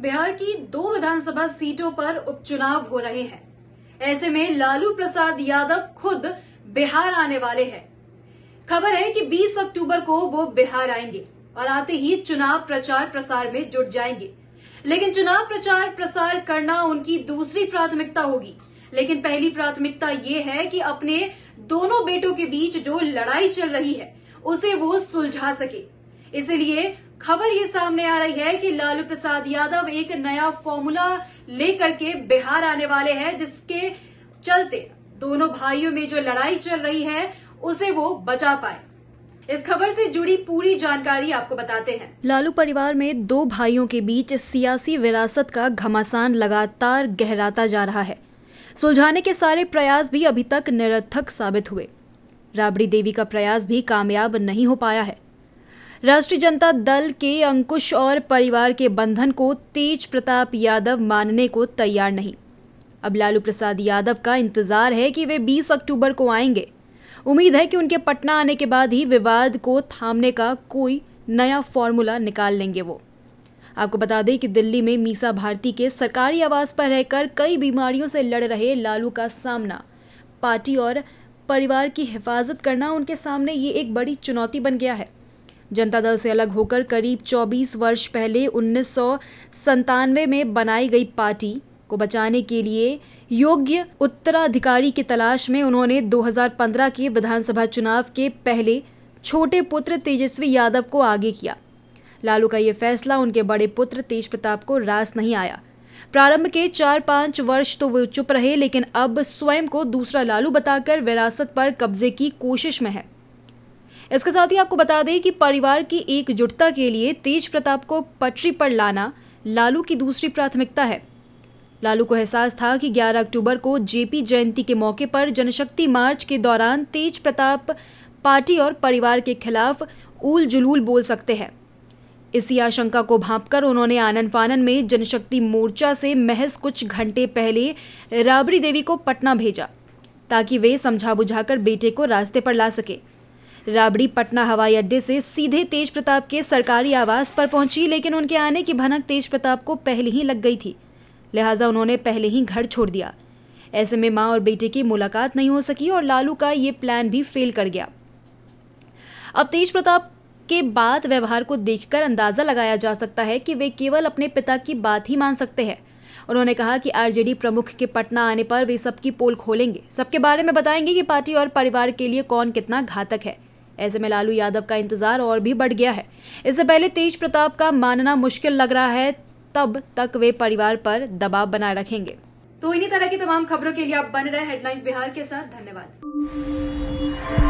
बिहार की दो विधानसभा सीटों पर उपचुनाव हो रहे हैं ऐसे में लालू प्रसाद यादव खुद बिहार आने वाले हैं खबर है कि 20 अक्टूबर को वो बिहार आएंगे और आते ही चुनाव प्रचार प्रसार में जुट जाएंगे लेकिन चुनाव प्रचार प्रसार करना उनकी दूसरी प्राथमिकता होगी लेकिन पहली प्राथमिकता ये है कि अपने दोनों बेटों के बीच जो लड़ाई चल रही है उसे वो सुलझा सके इसलिए खबर ये सामने आ रही है कि लालू प्रसाद यादव एक नया फॉर्मूला लेकर के बिहार आने वाले हैं जिसके चलते दोनों भाइयों में जो लड़ाई चल रही है उसे वो बचा पाए इस खबर से जुड़ी पूरी जानकारी आपको बताते हैं लालू परिवार में दो भाइयों के बीच सियासी विरासत का घमासान लगातार गहराता जा रहा है सुलझाने के सारे प्रयास भी अभी तक निरर्थक साबित हुए राबड़ी देवी का प्रयास भी कामयाब नहीं हो पाया है राष्ट्रीय जनता दल के अंकुश और परिवार के बंधन को तेज प्रताप यादव मानने को तैयार नहीं अब लालू प्रसाद यादव का इंतजार है कि वे 20 अक्टूबर को आएंगे उम्मीद है कि उनके पटना आने के बाद ही विवाद को थामने का कोई नया फॉर्मूला निकाल लेंगे वो आपको बता दें कि दिल्ली में मीसा भारती के सरकारी आवास पर रहकर कई बीमारियों से लड़ रहे लालू का सामना पार्टी और परिवार की हिफाजत करना उनके सामने ये एक बड़ी चुनौती बन गया है जनता दल से अलग होकर करीब 24 वर्ष पहले उन्नीस में बनाई गई पार्टी को बचाने के लिए योग्य उत्तराधिकारी की तलाश में उन्होंने 2015 के विधानसभा चुनाव के पहले छोटे पुत्र तेजस्वी यादव को आगे किया लालू का ये फैसला उनके बड़े पुत्र तेज प्रताप को रास नहीं आया प्रारंभ के चार पांच वर्ष तो वे चुप रहे लेकिन अब स्वयं को दूसरा लालू बताकर विरासत पर कब्जे की कोशिश में है इसके साथ ही आपको बता दें कि परिवार की एकजुटता के लिए तेज प्रताप को पटरी पर लाना लालू की दूसरी प्राथमिकता है लालू को एहसास था कि 11 अक्टूबर को जेपी जयंती के मौके पर जनशक्ति मार्च के दौरान तेज प्रताप पार्टी और परिवार के खिलाफ ऊल जुलूल बोल सकते हैं इसी आशंका को भांपकर उन्होंने आनंद फानन में जनशक्ति मोर्चा से महज कुछ घंटे पहले राबड़ी देवी को पटना भेजा ताकि वे समझा बुझाकर बेटे को रास्ते पर ला सके राबड़ी पटना हवाई अड्डे से सीधे तेज प्रताप के सरकारी आवास पर पहुंची लेकिन उनके आने की भनक तेज प्रताप को पहले ही लग गई थी लिहाजा उन्होंने पहले ही घर छोड़ दिया ऐसे में माँ और बेटे की मुलाकात नहीं हो सकी और लालू का ये प्लान भी फेल कर गया अब तेज प्रताप के बात व्यवहार को देखकर अंदाजा लगाया जा सकता है कि वे केवल अपने पिता की बात ही मान सकते हैं उन्होंने कहा कि आरजेडी प्रमुख के पटना आने पर वे सबकी पोल खोलेंगे सबके बारे में बताएंगे कि पार्टी और परिवार के लिए कौन कितना घातक है ऐसे में लालू यादव का इंतजार और भी बढ़ गया है इससे पहले तेज प्रताप का मानना मुश्किल लग रहा है तब तक वे परिवार पर दबाव बनाए रखेंगे तो इन्हीं तरह की तमाम खबरों के लिए आप बन रहे हेडलाइंस बिहार के साथ धन्यवाद